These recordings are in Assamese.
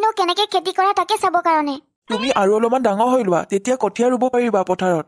জানিনো কেনেকে খেতি কৰা তাকে চাবৰ কাৰণে তুমি আৰু অলপমান ডাঙৰ হৈ লোৱা তেতিয়া কঠীয়া ৰুব পাৰিবা পথাৰত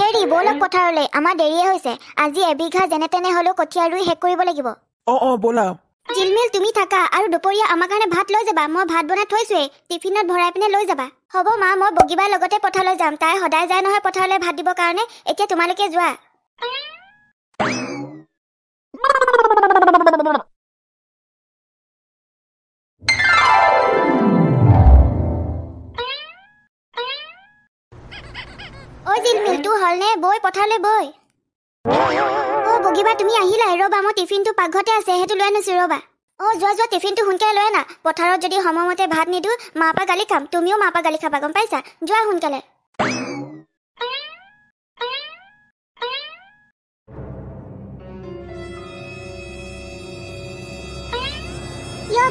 হেৰি ব'লক পথাৰলৈ আমাৰ দেৰিয়ে হৈছে আজি এবিঘা যেনে তেনে হলেও কঠীয়া ৰুই শেষ কৰিব লাগিব অ অ ব'লা জিলমিল তুমি থাকা আৰু দুপৰীয়া আমাৰ কাৰণে ভাত লৈ যাবা মই ভাত বনাই থৈছোৱেই টিফিনত ভৰাই পিনে লৈ যাবা হ'ব মা মই বগীবাৰ লগতে পথাৰলৈ যাম তাই সদায় যায় নহয় পথাৰলৈ ভাত দিবৰ কাৰণে এতিয়া তোমালোকে যোৱা পালনে বৈ পঠালে বৈ অ' বগীবা তুমি আহিলাই ৰ'বা মই টিফিনটো পাকঘৰতে আছে সেইটো লৈ আনিছোঁ ৰ'বা অ' যোৱা যোৱা টিফিনটো সোনকালে লৈ আনা পথাৰত যদি সময়মতে ভাত নিদিওঁ মাৰ গালি খাম তুমিও মাৰ গালি খাবা গম পাইছা যোৱা সোনকালে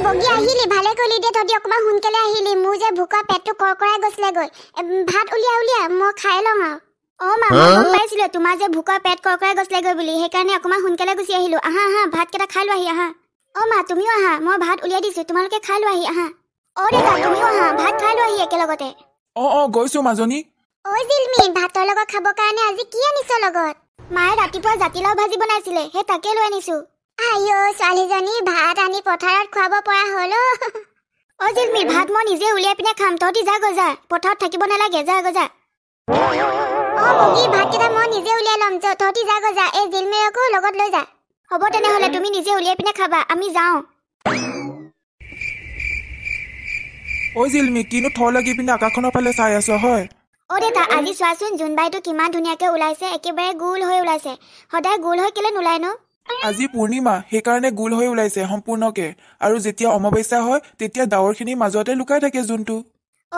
বগী আহিলি ভালে কৰিলি দে তহঁতি অকণমান সোনকালে আহিলি মোৰ যে ভোকৰ পেটটো কৰকৰাই গৈছিলে গৈ ভাত উলিয়াই উলিয়াই মই খাই ল'ম আৰু তোমাৰ যে ভোকৰ পেট কৰকৰাই গৈছিলে গৈ বুলি সেইকাৰণে অকমান সোনকালে গুচি আহিলো আহা আহা ভাত কেইটা খাই লোৱাহি আহা অ মা তুমিও আহা মই ভাত উলিয়াই দিছো তোমালোকে খাই লোৱাহি আহা অ দেউতা তুমিও আহা ভাত খাই লোৱাহি একেলগতে অ অ গৈছো মাজনী ঐ জিলমি ভাতৰ লগত খাবৰ কাৰণে আজি কি আনিছ লগত মায়ে ৰাতিপুৱা জাতিলাও ভাজি বনাইছিলে সেই তাকে লৈ আনিছো আইঅ ছোৱালীজনী ভাত আনি পথাৰত খোৱাব পৰা হল অ জিলমি ভাত মই নিজে উলিয়াই পিনে খাম তহঁতি যা গজা পথাৰত থাকিব নালাগে যা গজা হ'ব তেনেহ'লে তুমি নিজে উলিয়াই পিনে খাবা আমি যাওঁ ঐ জিলমি কিনো থ লাগি পিনে আকাশখনৰ ফালে চাই আছ হয় অ দেতা আজি চোৱাচোন জোনবাইটো কিমান ধুনীয়াকে ওলাইছে একেবাৰে গোল হৈ ওলাইছে সদায় গোল হৈ কেলে নোলাই ন আজি পূৰ্ণিমা সেইকাৰণে গোল হৈ ওলাইছে সম্পূৰ্ণকে আৰু যেতিয়া অমাৱস্যা হয় তেতিয়া ডাৱৰখিনিৰ মাজতে লুকাই থাকে জোনটো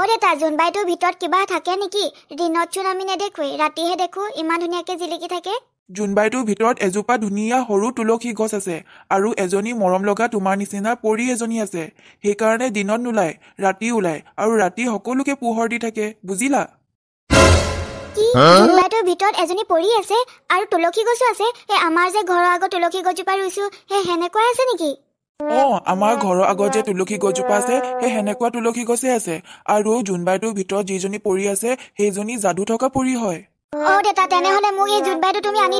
অ' দেউতা জোন ভিতৰত কিবা থাকে নেকি দিনত চোন আমি নেদেখোৱেই ৰাতিহে দেখো ইমান ধুনীয়াকে জিলিকি থাকে জোন ভিতৰত এজোপা ধুনীয়া সৰু তুলসী গছ আছে আৰু এজনী মৰম লগা তোমাৰ নিচিনা পৰী এজনী আছে সেইকাৰণে দিনত নোলায় ৰাতি ওলায় আৰু ৰাতি সকলোকে পোহৰ দি থাকে বুজিলা আৰু তুলসী গছো আছে আমাৰ যে ঘৰৰ আগত তুলসী গছজোপা ৰুইছো সেই সেনেকুৱাই আছে নেকি অঁ আমাৰ ঘৰৰ আগত যে তুলসী গছজোপা আছে সেই সেনেকুৱা তুলসী গছে আছে আৰু জোনবাইটোৰ ভিতৰত যিজনী পৰি আছে সেইজনী যাদু থকা পৰি হয় কেৱল আৰু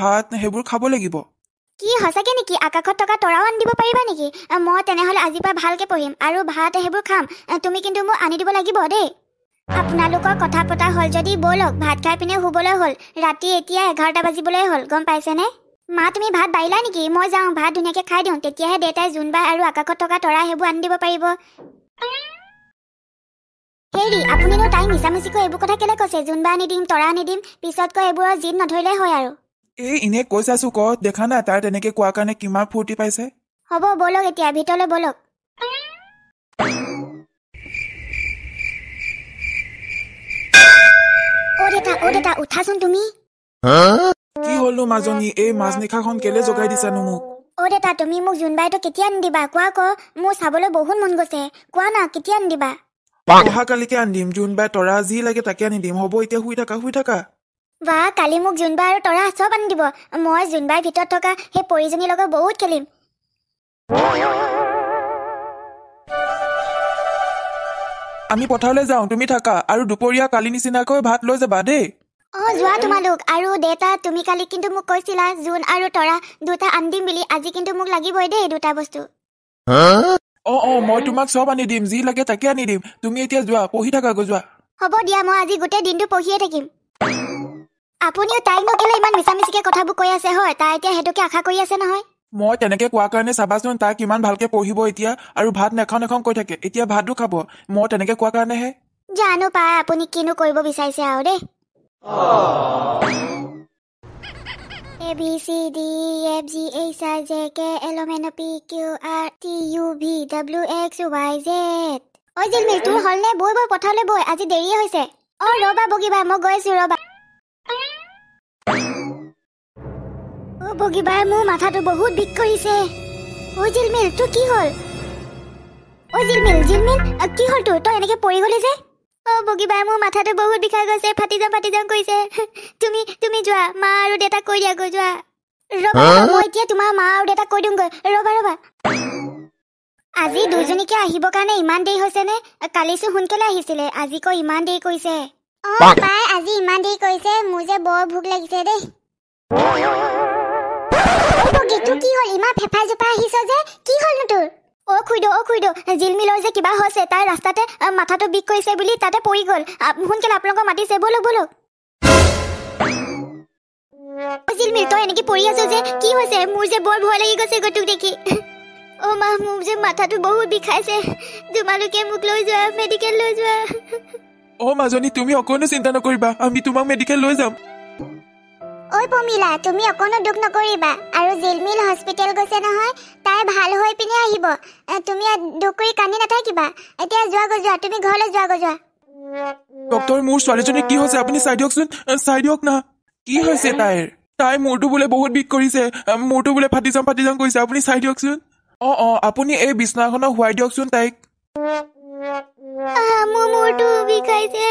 ভাত সেইবোৰ খাব লাগিব কি সঁচাকৈ নেকি আকাশত থকা তৰাও আনি দিব পাৰিবা নেকি মই তেনেহ'লে আজিৰ পৰা ভালকৈ পঢ়িম আৰু ভাত সেইবোৰ খাম তুমি কিন্তু মোক আনি দিব লাগিব দেই আপোনালোকৰ কথা পতা হ'ল যদি ব'লক ভাত খাই পিনে শুবলৈ হ'ল ৰাতি এতিয়া এঘাৰটা বাজিবলৈ হ'ল গম পাইছেনে মা তুমি ভাত বাৰিলা নেকি মই যাওঁ ভাত ধুনীয়াকৈ খাই দিওঁ তেতিয়াহে দেউতাই জোনবাই আৰু আকাশত থকা তৰা সেইবোৰ আনি দিব পাৰিব হেৰি আপুনিনো তাই মিছামিচিকৈ এইবোৰ কথা কেলৈ কৈছে জোনবাই আনি দিম তৰা আনি দিম পিছতকৈ এইবোৰৰ জিদ নধৰিলে হয় আৰু এই এনে কৈ চাচো ক দেখা না তাৰ তেনেকে কোৱাৰ কাৰণে কিমান ফূৰ্তি পাইছে হব বলক এতিয়া ভিতৰলৈ বলক কেতিয়া নিদিবা কোৱা কোৱা ক বহুত মন না কেতিয়া আনিম জোনবাই তৰা যি লাগে তাকে আনি দিম হব এতিয়া শুই থাকা শুই থাকা বা কালি মোক জোনবা আৰু তৰা আচব আনি দিব মই জোনবাৰ ভিতৰত থকা সেই পৰীজনীৰ লগত বহুত খেলিম আমি পথাৰলৈ যাওঁ তুমি থাকা আৰু দুপৰীয়া কালি নিচিনাকৈ ভাত লৈ যাবা দেই অ যোৱা তোমালোক আৰু দেউতা তুমি কালি কিন্তু মোক কৈছিলা জোন আৰু তৰা দুটা আনি দিম বুলি আজি কিন্তু মোক লাগিবই দেই দুটা বস্তু অ অ মই তোমাক চব আনি দিম যি লাগে তাকে আনি দিম তুমি এতিয়া যোৱা পঢ়ি থাকা যোৱা হ'ব দিয়া মই আজি গোটেই দিনটো পঢ়িয়ে থাকিম আপুনি তাইক নকলে ইমান মিছা মিছিকে কথাবোৰ কৈ আছে হয় তাই এতিয়া সেইটোকে আশা কৰি আছে নহয় মই তেনেকে কোৱাৰ কাৰণে চাবাচোন তাইক ইমান ভালকে পঢ়িব এতিয়া আৰু ভাত নেখাওঁ নেখাওঁ কৈ থাকে এতিয়া ভাতো খাব মই তেনেকে কোৱাৰ কাৰণেহে জানো পাই আপুনি কিনো কৰিব বিচাৰিছে আৰু দেই A B C D E F G H I J K L M N O P Q R T U V W X Y Z ঐ জিলমিল তোৰ হলনে বৈ বৈ পথালৈ বৈ আজি দেৰিয়ে হৈছে অ ৰবা বগীবা মই গৈছো ৰবা বগীবাৰে মোৰ মাথাটো বহুত বিষ কৰিছে মা আৰু দেউতাক ৰবা ৰবা আজি দুজনীকে আহিব কাৰণে ইমান দেৰি হৈছে হৈছেনে কালিচো সোনকালে আহিছিলে আজি কৈ ইমান দেৰি কৰিছে আজি ইমান দেৰি কৈছে মোৰ যে বৰ ভোক লাগিছে দেই গীতটো কি হ'ল ইমান ফেফা জোপা আহিছ যে কি হ'লনো তোৰ অ' খুইদেউ অ' খুইদেউ জিলমিলৰ যে কিবা হৈছে তাই ৰাস্তাতে মাথাটো বিষ কৰিছে বুলি তাতে পৰি গ'ল সোনকালে আপোনালোকক মাতিছে ব'লক ব'লক জিলমিল তই এনেকৈ পৰি আছ যে কি হৈছে মোৰ যে বৰ ভয় লাগি গৈছে গৈ দেখি অ' মা মোৰ যে মাথাটো বহুত বিষাইছে তোমালোকে মোক লৈ যোৱা মেডিকেল লৈ যোৱা অ' মাজনী তুমি অকণো চিন্তা নকৰিবা আমি তোমাক মেডিকেল লৈ যাম ঐ পমিলা তুমি অকণো দুখ নকৰিবা আৰু জিলমিল হস্পিটেল গৈছে নহয় তাই ভাল হৈ পিনে আহিব তুমি দুখ কৰি কান্দি নাথাকিবা এতিয়া যোৱা গজোৱা তুমি ঘৰলৈ যোৱা গজোৱা ডক্টৰ মোৰ ছোৱালীজনী কি হৈছে আপুনি চাই দিয়কচোন চাই দিয়ক না কি হৈছে তাইৰ তাই মূৰটো বোলে বহুত বিষ কৰিছে মূৰটো বোলে ফাটি যাম ফাটি যাম কৰিছে আপুনি চাই দিয়কচোন অঁ অঁ আপুনি এই বিচনাখনক শুৱাই দিয়কচোন তাইক মোৰ মূৰটো বিষাইছে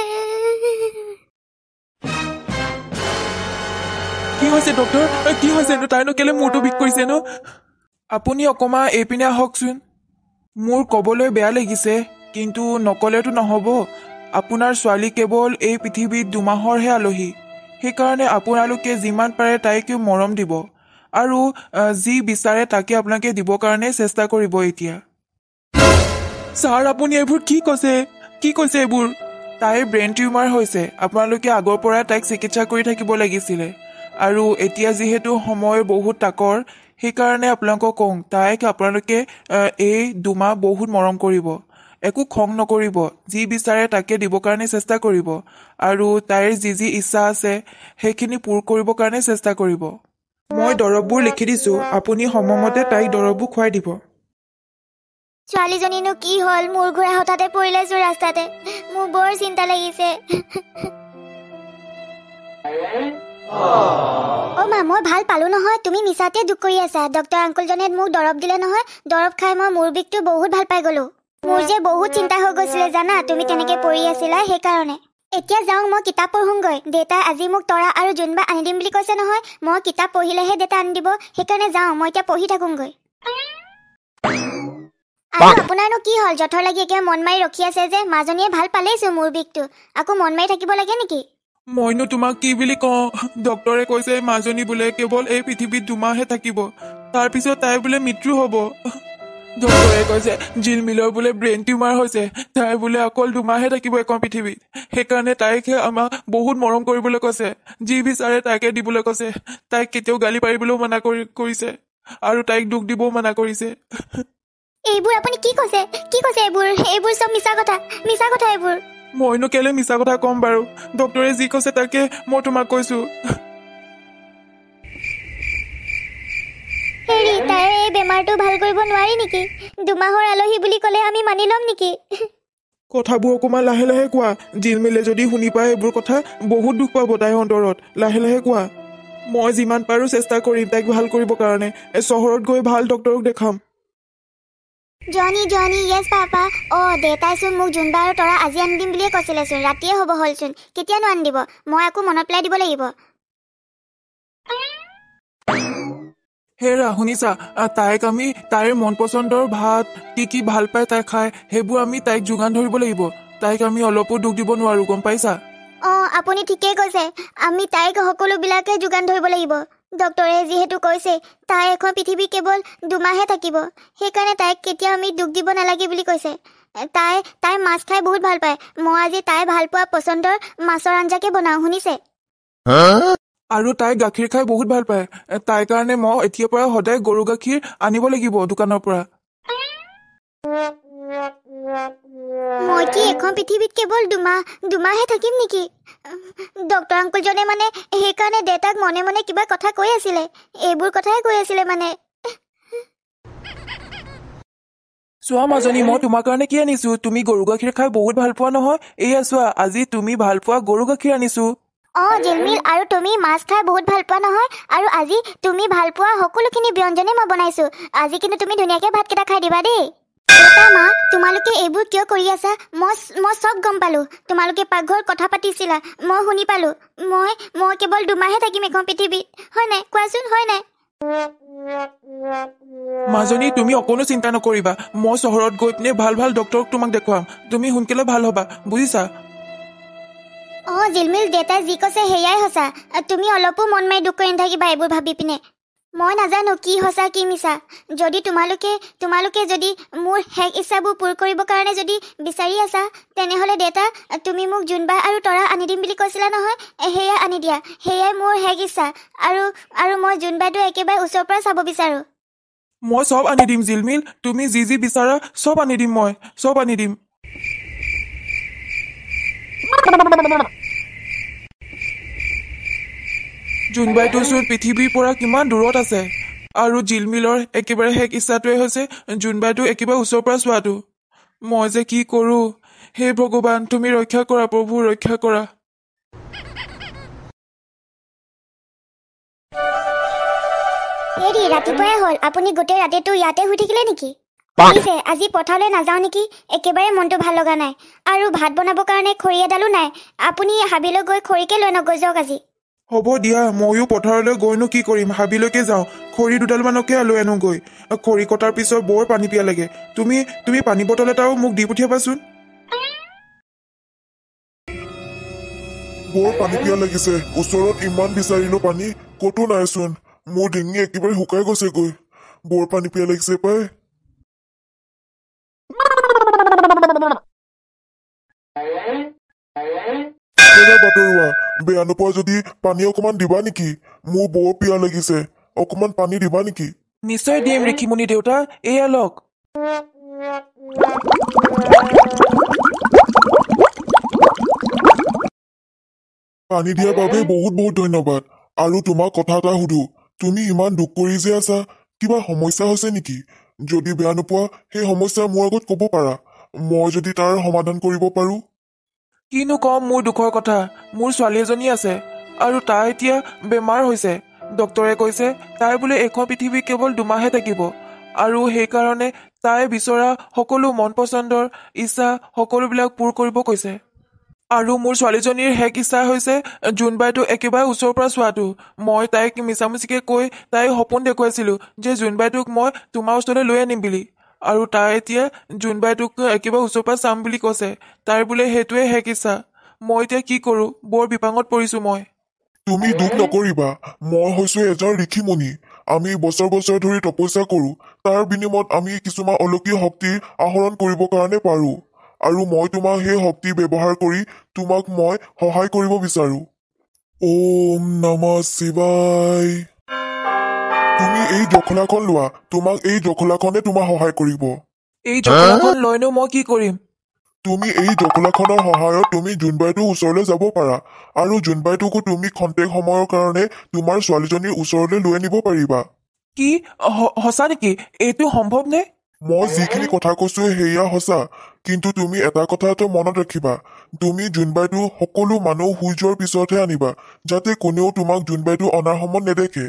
কি হৈছে ডক্টৰ কি হৈছে তাইনো কেলে মূৰটো বিষ কৰিছে ন আপুনি অকমান এইপিনে আহকচোন মোৰ কবলৈ বেয়া লাগিছে কিন্তু নকলেতো নহব আপোনাৰ ছোৱালী কেৱল এই পৃথিৱীত দুমাহৰহে আলহী সেইকাৰণে আপোনালোকে যিমান পাৰে তাইকে মৰম দিব আৰু যি বিচাৰে তাকে আপোনালোকে দিব কাৰণে চেষ্টা কৰিব এতিয়া ছাৰ আপুনি এইবোৰ কি কৈছে কি কৈছে এইবোৰ তাইৰ ব্ৰেইন টিউমাৰ হৈছে আপোনালোকে আগৰ পৰাই তাইক চিকিৎসা কৰি থাকিব লাগিছিলে আৰু এতিয়া যিহেতু সময় বহুত তাকৰ সেইকাৰণে আপোনালোকক কওঁ তাইক আপোনালোকে এই দুমাহ বহুত মৰম কৰিব একো খং নকৰিব যি বিচাৰে তাকে দিব কাৰণে চেষ্টা কৰিব আৰু তাইৰ যি যি ইচ্ছা আছে সেইখিনি পূৰ কৰিবৰ কাৰণে চেষ্টা কৰিব মই দৰৱবোৰ লিখি দিছো আপুনি সময়মতে তাইক দৰৱবোৰ খুৱাই দিব ছোৱালীজনীনো কি হল মোৰ ঘোঁৰা হঠাতে পৰিলে যোৰ ৰাস্তাতে মোৰ বৰ চিন্তা লাগিছে দিয়া মই ভাল পালো নহয় তুমি মিছাতে দুখ কৰি আছা ডক্টৰ আংকুলজনে মোক দৰৱ দিলে নহয় দৰৱ খাই মই মূৰ বিষটো বহুত ভাল পাই গলো মোৰ যে বহুত চিন্তা হৈ গৈছিলে জানা তুমি তেনেকে পৰি আছিলা সেইকাৰণে এতিয়া যাওঁ মই কিতাপ পঢ়োঁগৈ দেউতাই আজি মোক তৰা আৰু যোনবা আনি দিম বুলি কৈছে নহয় মই কিতাপ পঢ়িলেহে দেউতা আনি দিব সেইকাৰণে যাওঁ মই এতিয়া পঢ়ি থাকোঁগৈ আৰু আপোনাৰনো কি হ'ল জঠৰ লাগি একে মন মাৰি ৰখি আছে যে মাজনীয়ে ভাল পালেইছো মোৰ বিষটো আকৌ মন মাৰি থাকিব লাগে নেকি মইনো তোমাক কি বুলি কওঁ ডক্টৰে কৈছে মাজনী বোলে কেৱল এই পৃথিৱীত দুমাহহে থাকিব তাৰপিছত তাই বোলে মৃত্যু হ'ব ডক্টৰে কৈছে জিল মিলৰ বোলে ব্ৰেইন টিউমাৰ হৈছে তাই বোলে অকল দুমাহহে থাকিব এখন পৃথিৱীত সেইকাৰণে তাইক আমাক বহুত মৰম কৰিবলৈ কৈছে যি বিচাৰে তাইকে দিবলৈ কৈছে তাইক কেতিয়াও গালি পাৰিবলৈও মানা কৰি কৰিছে আৰু তাইক দুখ দিবও মানা কৰিছে এইবোৰ আপুনি কি কৈছে কি কৈছে এইবোৰ এইবোৰ চব মিছা কথা মিছা কথা এইবোৰ মইনো কেলে মিছা কথা কম বাৰু ডক্টৰে যি কৈছে তাকে মই তোমাক কৈছো বুলি ক'লে আমি মানি ল'ম নেকি কথাবোৰ অকণমান লাহে লাহে কোৱা জিলমিলে যদি শুনি পায় এইবোৰ কথা বহুত দুখ পাব তাইৰ অন্তৰত লাহে লাহে কোৱা মই যিমান পাৰোঁ চেষ্টা কৰিম তাইক ভাল কৰিবৰ কাৰণে চহৰত গৈ ভাল ডক্তৰক দেখাম জনী জনী য়েছ পাপা অ দেউতাইচোন মোক যোনবাৰ তৰা আজি আনি দিম বুলিয়ে কৈছিলেচোন ৰাতিয়ে হ'ব হ'লচোন কেতিয়ানো আনি দিব মই আকৌ মনত পেলাই দিব লাগিব হেৰা শুনিছা তাইক আমি তাইৰ মন পচন্দৰ ভাত কি কি ভাল পাই তাই খাই সেইবোৰ আমি তাইক যোগান ধৰিব লাগিব তাইক আমি অলপো দুখ দিব নোৱাৰো গম পাইছা অ আপুনি ঠিকেই কৈছে আমি তাইক সকলোবিলাকে যোগান ধৰিব লাগিব ডক্টৰে যিহেতু কৈছে তাই এখন পৃথিৱী কেৱল দুমাহে থাকিব সেইকাৰণে তাইক কেতিয়াও আমি দুখ দিব নালাগে বুলি কৈছে তাই তাই মাছ খাই বহুত ভাল পায় মই আজি তাই ভাল পোৱা পচন্দৰ মাছৰ আঞ্জাকে বনাওঁ শুনিছে আৰু তাই গাখীৰ খাই বহুত ভাল পায় তাইৰ কাৰণে মই এতিয়াৰ পৰা সদায় গৰু গাখীৰ আনিব লাগিব দোকানৰ পৰা মই কি এখন পৃথিৱীত কেৱল দুমাহ দুমাহহে থাকিম নেকি ডক্টৰ আংকুলজনে মানে সেইকাৰণে দেউতাক মনে মনে কিবা কথা কৈ আছিলে এইবোৰ কথাই কৈ আছিলে মানে চোৱা মাজনী মই তোমাৰ কাৰণে কি আনিছো তুমি গৰু গাখীৰ খাই বহুত ভাল পোৱা নহয় এয়া চোৱা আজি তুমি ভাল পোৱা গৰু গাখীৰ আনিছো অ জিলমিল আৰু তুমি মাছ খাই বহুত ভাল পোৱা নহয় আৰু আজি তুমি ভাল পোৱা সকলোখিনি ব্যঞ্জনে মই বনাইছো আজি কিন্তু তুমি ধুনীয়াকে ভাতকেইটা খাই দিবা দেই তোমালোকে এইবোৰ কিয় কৰি আছা মই চব গম পালো তোমালোকে পাকঘৰত কথা পাতিছিলা মই শুনি পালো মই মই কেৱল দুমাহে থাকিম এখন পৃথিৱীত হয়নে কোৱাচোন হয়নে মাজনী তুমি অকণো চিন্তা নকৰিবা মই চহৰত গৈ পিনে ভাল ভাল ডক্তৰক তোমাক দেখুৱাম তুমি সোনকালে ভাল হবা বুজিছা অ জিলমিল দেউতাই যি কৈছে সেয়াই সঁচা তুমি অলপো মন মাৰি দুখ কৰি নাথাকিবা এইবোৰ ভাবি পিনে মই নাজানো কি সঁচা কি মিছা যদি তোমালোকে তোমালোকে যদি মোৰ শেষ ইচ্ছাবোৰ পূৰ কৰিবৰ কাৰণে যদি বিচাৰি আছা তেনেহ'লে দেউতা তুমি মোক জোনবাহ আৰু তৰা আনি দিম বুলি কৈছিলা নহয় সেয়াই আনি দিয়া সেয়াই মোৰ শেষ ইচ্ছা আৰু আৰু মই জোনবাহটো একেবাৰে ওচৰৰ পৰা চাব বিচাৰোঁ মই চব আনি দিম জিলমিল তুমি যি যি বিচাৰা চব আনি দিম মই চব আনি দিম জুন বাইদেউচোন পৃথিৱীৰ পৰা কিমান দূৰত আছে আৰু জিলমিলৰ একেবাৰে শেষ ইচ্ছাটোৱে হৈছে জুন একেবাৰে ওচৰৰ পৰা চোৱাটো মই যে কি কৰোঁ হে ভগৱান তুমি ৰক্ষা কৰা প্ৰভু ৰক্ষা কৰা আৰু ভাত বনাবৰ কাৰণে খৰি এডালো নাই আপুনি হাবিলৈ গৈ খৰিকে লৈ নগৈ যাওক আজি হ'ব দিয়া ময়ো পথাৰলৈ গৈনো কি কৰিম হাবিলৈকে যাওঁ খৰি দুডালমানকে আলৈ আনোগৈ খৰি কটাৰ পিছত বৰ পানী পিয়া লাগে তুমি তুমি পানী বটল এটাও মোক দি পঠিয়াবাচোন বৰ পানী পিয়া লাগিছে ওচৰত ইমান বিচাৰিলো পানী কতো নাইচোন মোৰ ডিঙি একেবাৰে শুকাই গৈছেগৈ বৰ পানী পিয়া লাগিছে পাই কেনে বাতৰুৱা বেয়া নোপোৱা যদি পানী অকণমান দিবা নেকি মোৰ বৰ পিয়া লাগিছে অকণমান পানী দিবা নেকি নিশ্চয় দিম ঋষিমণি দেউতা এয়া লওক পানী দিয়াৰ বাবে বহুত বহুত ধন্যবাদ আৰু তোমাক কথা এটা সুধো তুমি ইমান দুখ কৰি যে আছা কিবা সমস্যা হৈছে নেকি যদি বেয়া নোপোৱা সেই সমস্যা মোৰ আগত কব পাৰা মই যদি তাৰ সমাধান কৰিব পাৰোঁ কিনো কম মোৰ দুখৰ কথা মোৰ ছোৱালী এজনী আছে আৰু তাই এতিয়া বেমাৰ হৈছে ডক্টৰে কৈছে তাই বোলে এশ পৃথিৱী কেৱল দুমাহে থাকিব আৰু সেইকাৰণে তাই বিচৰা সকলো মন পচন্দৰ ইচ্ছা সকলোবিলাক পূৰ কৰিব কৈছে আৰু মোৰ ছোৱালীজনীৰ শেষ ইচ্ছা হৈছে জোনবাইটো একেবাৰে ওচৰৰ পৰা চোৱাটো মই তাইক মিছামিচিকৈ কৈ তাই সপোন দেখুৱাইছিলোঁ যে জোনবাইটোক মই তোমাৰ ওচৰলৈ লৈ আনিম বুলি আৰু তাই এতিয়া জোনবাই একেবাৰে ওচৰৰ পৰা চাম বুলি কৈছে তাইৰ বোলে সেইটোৱে হেক ইচ্ছা মই এতিয়া কি কৰো বৰ বিপাঙত পৰিছো মই তুমি দুখ নকৰিবা মই হৈছো এজন ঋষিমণি আমি বছৰ বছৰ ধৰি তপস্যা কৰো তাৰ বিনিময়ত আমি কিছুমান অলকী শক্তি আহৰণ কৰিব কাৰণে পাৰো আৰু মই তোমাক সেই শক্তি ব্যৱহাৰ কৰি তোমাক মই সহায় কৰিব বিচাৰো ওম নম শিৱাই তুমি এই জখলাখন লোৱা তোমাক এই জখলাখনে তোমাক সহায় কৰিব এই জখলাখন লয়নো মই কি কৰিম তুমি এই জখলাখনৰ সহায়ত তুমি জোনবাইটোৰ ওচৰলৈ যাব পাৰা আৰু জোনবাইটোকো তুমি খন্তেক সময়ৰ কাৰণে তোমাৰ ছোৱালীজনীৰ ওচৰলৈ লৈ আনিব পাৰিবা কি সঁচা নেকি এইটো সম্ভৱ নে মই যিখিনি কথা কৈছো সেয়া সঁচা কিন্তু তুমি এটা কথাটো মনত ৰাখিবা তুমি জোনবাইটো সকলো মানুহ হুই যোৱাৰ পিছতহে আনিবা যাতে কোনেও তোমাক জোনবাইটো অনাৰ সময়ত নেদেখে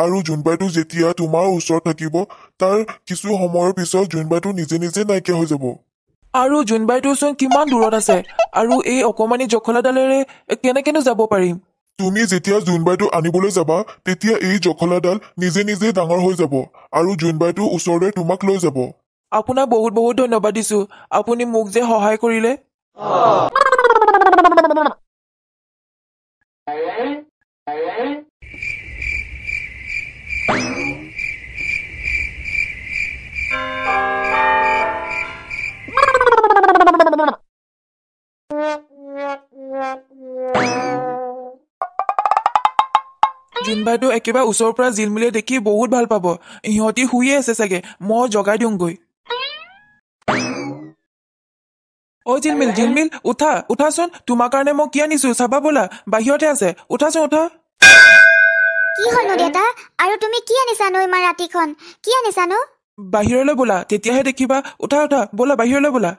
আৰু জোনবাইটো যেতিয়া তোমাৰ ওচৰত থাকিব তাৰ কিছু সময়ৰ পিছত জোনবাইটো নিজে নিজে নাইকিয়া হৈ যাব আৰু জোনবাইটোচোন কিমান দূৰত আছে আৰু এই অকণমানি জখলাডালেৰে কেনেকেনো যাব পাৰিম তুমি যেতিয়া জোনবাইটো আনিবলৈ যাবা তেতিয়া এই জখলাডাল নিজে নিজে ডাঙৰ হৈ যাব আৰু জোনবাইটো ওচৰলৈ তোমাক লৈ যাব আপোনাক বহুত বহুত ধন্যবাদ দিছো আপুনি মোক যে সহায় কৰিলে জিন বাইদেউ একেবাৰে ওচৰৰ পৰা জিলমিলে দেখি বহুত ভাল পাব ইহঁতি শুয়ে আছে চাগে মই জগাই দিওঁগৈ অ জিলমিল জিলমিল উঠা উঠাচোন তোমাৰ কাৰণে মই কি আনিছো চাবা বোলা বাহিৰতে আছে উঠাচোন উঠা কি হল নো দেউতা আৰু তুমি কি আনিছানো ইমান ৰাতিখন কি আনিছানো বাহিৰলৈ বোলা তেতিয়াহে দেখিবা উঠা উঠা বোলা বাহিৰলৈ বোলা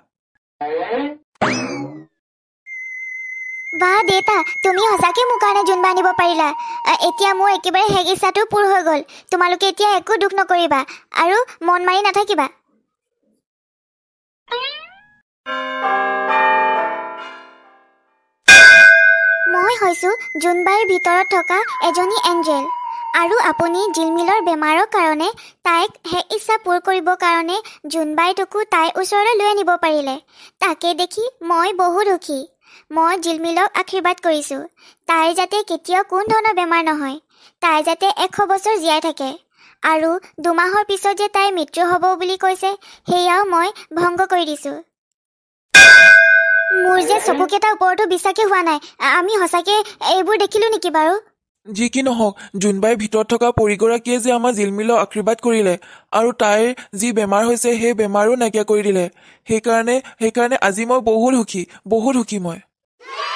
বা দেউতা তুমি সঁচাকৈ মোৰ কাৰণে জোন বান্ধিব পাৰিলা এতিয়া মোৰ একেবাৰে হেগ ইচ্ছাটো পূৰ হৈ গ'ল তোমালোকে এতিয়া একো দুখ নকৰিবা আৰু মন মাৰি নাথাকিবা মই হৈছো জোনবাইৰ ভিতৰত থকা এজনী এঞ্জেল আৰু আপুনি জিলমিলৰ বেমাৰৰ কাৰণে তাইক সেই ইচ্ছা পূৰ কৰিবৰ কাৰণে জোনবাইটোকো তাইৰ ওচৰলৈ লৈ আনিব পাৰিলে তাকে দেখি মই বহু সুখী মই জিলমিলক আশীৰ্বাদ কৰিছোঁ তাইৰ যাতে কেতিয়াও কোনো ধৰণৰ বেমাৰ নহয় তাই যাতে এশ বছৰ জীয়াই থাকে আৰু দুমাহৰ পিছত যে তাইৰ মৃত্যু হ'ব বুলি কৈছে সেয়াও মই ভংগ কৰি দিছো মোৰ যে চকুকেইটাৰ ওপৰতো বিশ্বাসেই হোৱা নাই আমি সঁচাকৈ এইবোৰ দেখিলোঁ নেকি বাৰু যি কি নহওক জোনবাইৰ ভিতৰত থকা পৰীগৰাকীয়ে যে আমাৰ জিলমিলৰ আশীৰ্বাদ কৰিলে আৰু তাইৰ যি বেমাৰ হৈছে সেই বেমাৰো নাইকিয়া কৰি দিলে সেইকাৰণে সেইকাৰণে আজি মই বহুত সুখী বহুত সুখী মই